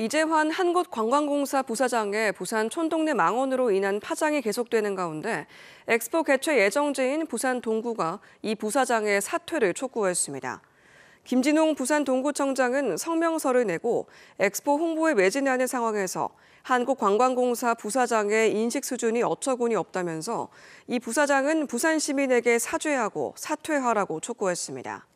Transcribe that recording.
이재환 한국관광공사 부사장의 부산 촌동네 망원으로 인한 파장이 계속되는 가운데 엑스포 개최 예정지인 부산 동구가 이 부사장의 사퇴를 촉구했습니다. 김진웅 부산 동구청장은 성명서를 내고 엑스포 홍보에 매진하는 상황에서 한국관광공사 부사장의 인식 수준이 어처구니 없다면서 이 부사장은 부산 시민에게 사죄하고 사퇴하라고 촉구했습니다.